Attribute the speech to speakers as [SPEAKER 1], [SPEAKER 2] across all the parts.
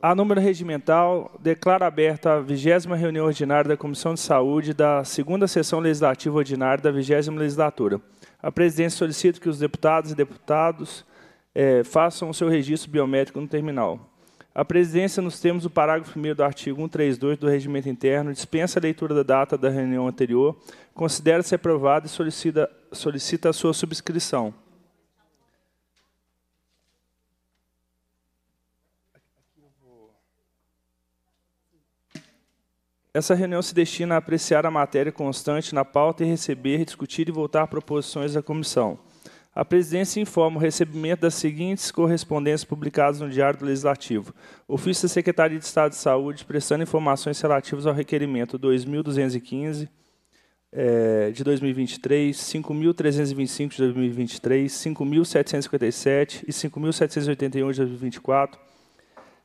[SPEAKER 1] A número regimental declara aberta a 20 reunião ordinária da Comissão de Saúde da segunda sessão legislativa ordinária da 20 legislatura. A presidência solicita que os deputados e deputados eh, façam o seu registro biométrico no terminal. A presidência, nos termos do parágrafo 1 do artigo 132 do Regimento Interno, dispensa a leitura da data da reunião anterior, considera-se aprovada e solicita, solicita a sua subscrição. Essa reunião se destina a apreciar a matéria constante na pauta e receber, discutir e votar proposições da comissão. A presidência informa o recebimento das seguintes correspondências publicadas no Diário do Legislativo. Ofício da Secretaria de Estado de Saúde, prestando informações relativas ao requerimento 2215 é, de 2023, 5.325 de 2023, 5.757 e 5.781 de 2024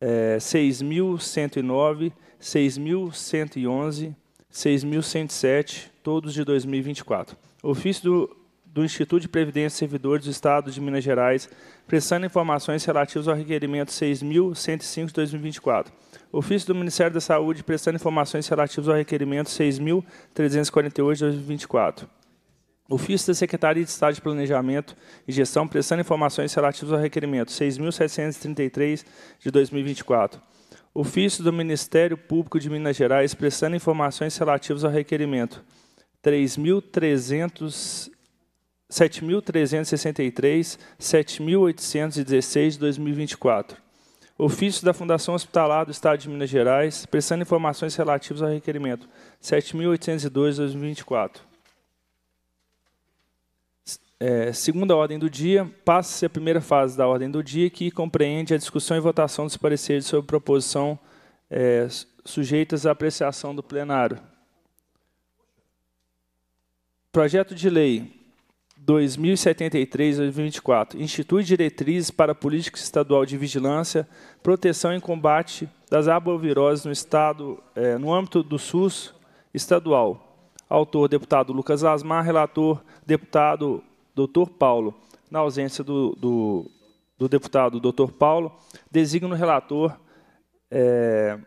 [SPEAKER 1] é, 6.109, 6.111, 6.107, todos de 2024. Ofício do, do Instituto de Previdência e Servidores do Estado de Minas Gerais, prestando informações relativas ao requerimento 6.105 de 2024. Ofício do Ministério da Saúde, prestando informações relativas ao requerimento 6.348 de 2024. Ofício da Secretaria de Estado de Planejamento e Gestão, prestando informações relativas ao requerimento 6.733 de 2024. Ofício do Ministério Público de Minas Gerais, prestando informações relativas ao requerimento 3.300 7.363, 7.816 de 2024. Ofício da Fundação Hospitalar do Estado de Minas Gerais, prestando informações relativas ao requerimento 7.802 de 2024 é, segunda ordem do dia, passa-se a primeira fase da ordem do dia, que compreende a discussão e votação dos pareceres sobre proposição é, sujeitas à apreciação do plenário. Projeto de Lei 2073-2024 institui diretrizes para a política estadual de vigilância, proteção e combate das arboviroses no Estado, é, no âmbito do SUS estadual. Autor, deputado Lucas Lasmar, relator, deputado doutor Paulo. Na ausência do, do, do deputado doutor Paulo, designa o relator. É,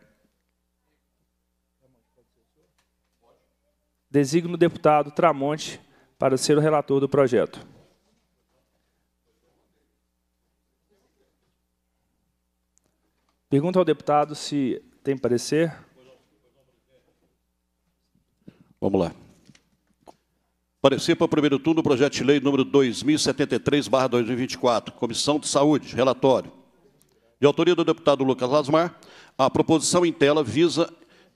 [SPEAKER 1] designa o deputado Tramonte para ser o relator do projeto. Pergunta ao deputado se tem parecer.
[SPEAKER 2] Vamos lá. Parecer para o primeiro turno do projeto de lei número 2073-2024, Comissão de Saúde, relatório. De autoria do deputado Lucas Lasmar, a proposição em tela visa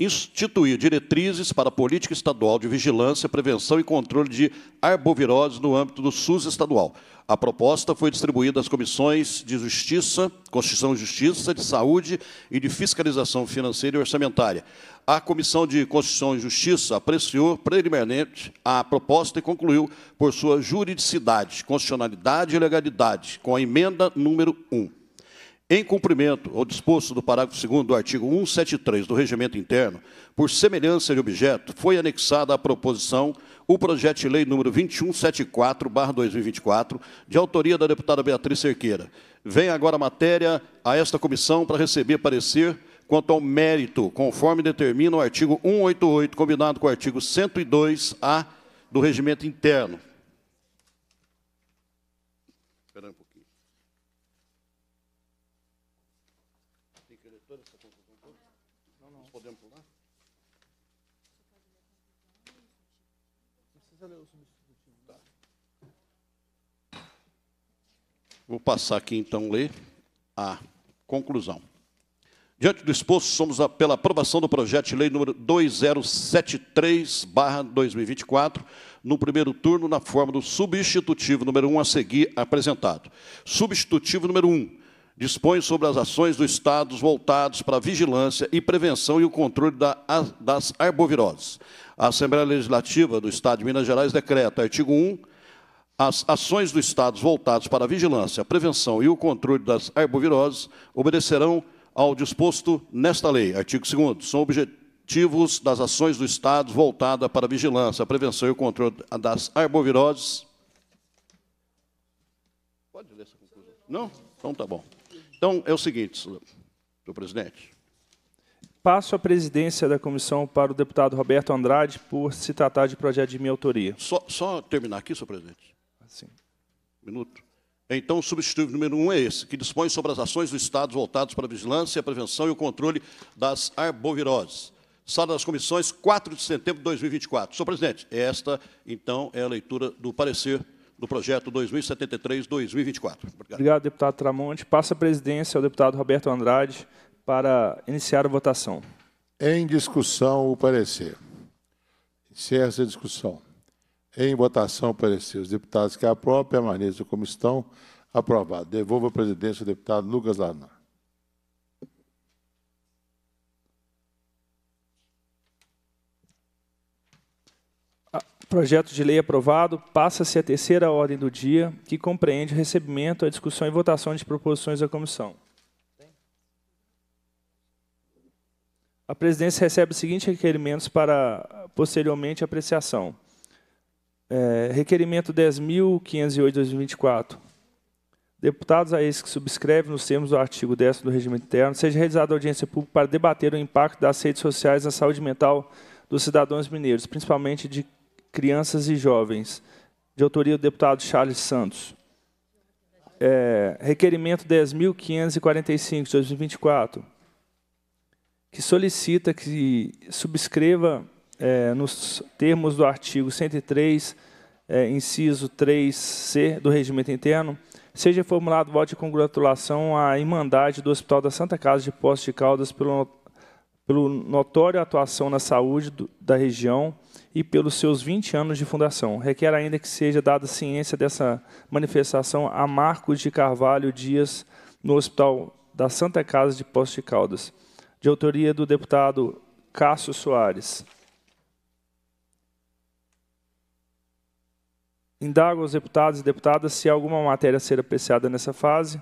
[SPEAKER 2] instituir diretrizes para a política estadual de vigilância, prevenção e controle de arboviroses no âmbito do SUS estadual. A proposta foi distribuída às comissões de Justiça, Constituição e Justiça, de Saúde e de Fiscalização Financeira e Orçamentária. A Comissão de Constituição e Justiça apreciou preliminarmente a proposta e concluiu por sua juridicidade, constitucionalidade e legalidade, com a emenda número 1. Em cumprimento ao disposto do parágrafo 2 do artigo 173 do Regimento Interno, por semelhança de objeto, foi anexada à proposição o projeto de lei número 2174/2024, de autoria da deputada Beatriz Cerqueira. Vem agora a matéria a esta comissão para receber parecer quanto ao mérito, conforme determina o artigo 188, combinado com o artigo 102-A do Regimento Interno. essa confusão toda? Não, não. Nós podemos pular? Né? Tá. Vou passar aqui, então, ler a conclusão. Diante do exposto, somos a, pela aprovação do projeto de lei número 2073-2024, no primeiro turno, na forma do substitutivo número 1 a seguir apresentado. Substitutivo número 1 dispõe sobre as ações dos Estados voltados para a vigilância e prevenção e o controle da, das arboviroses. A Assembleia Legislativa do Estado de Minas Gerais decreta, artigo 1, as ações dos Estados voltadas para a vigilância, a prevenção e o controle das arboviroses obedecerão ao disposto nesta lei. Artigo 2 São objetivos das ações do Estado voltada para a vigilância, a prevenção e o controle das arboviroses. Pode ler essa conclusão? Não? Então tá bom. Então, é o seguinte, senhor
[SPEAKER 1] presidente. Passo a presidência da comissão para o deputado Roberto Andrade, por se tratar de projeto de minha autoria. Só, só terminar aqui, senhor presidente. Sim.
[SPEAKER 2] Um minuto. Então, o substitutivo número um é esse, que dispõe sobre as ações dos Estados voltadas para a vigilância, a prevenção e o controle das arboviroses. Sala das comissões, 4 de setembro de 2024. Senhor presidente, esta, então, é a leitura do parecer do projeto 2073-2024.
[SPEAKER 1] Obrigado. Obrigado, deputado Tramonte. Passa a presidência ao deputado Roberto Andrade para iniciar a votação. Em
[SPEAKER 2] discussão, o parecer. Encerra-se a discussão. Em votação, o parecer. Os deputados que aprovam permaneçam como estão. Aprovado. Devolvo a presidência ao deputado Lucas Larnar.
[SPEAKER 1] Projeto de lei aprovado passa-se a terceira ordem do dia, que compreende o recebimento, a discussão e votação de proposições da comissão. A presidência recebe os seguintes requerimentos para posteriormente apreciação. É, requerimento 10.508-2024. Deputados a esse que subscreve nos termos do artigo 10 do Regimento Interno, seja realizada audiência pública para debater o impacto das redes sociais na saúde mental dos cidadãos mineiros, principalmente de Crianças e Jovens, de autoria do deputado Charles Santos. É, requerimento 10.545 de 2024, que solicita que subscreva, é, nos termos do artigo 103, é, inciso 3C do Regimento Interno, seja formulado voto de congratulação à Irmandade do Hospital da Santa Casa de Poços de Caldas pelo pelo notório atuação na saúde do, da região e pelos seus 20 anos de fundação. Requer ainda que seja dada ciência dessa manifestação a Marcos de Carvalho Dias no Hospital da Santa Casa de Poços de Caldas, de autoria do deputado Cássio Soares. Indago aos deputados e deputadas se alguma matéria a ser apreciada nessa fase.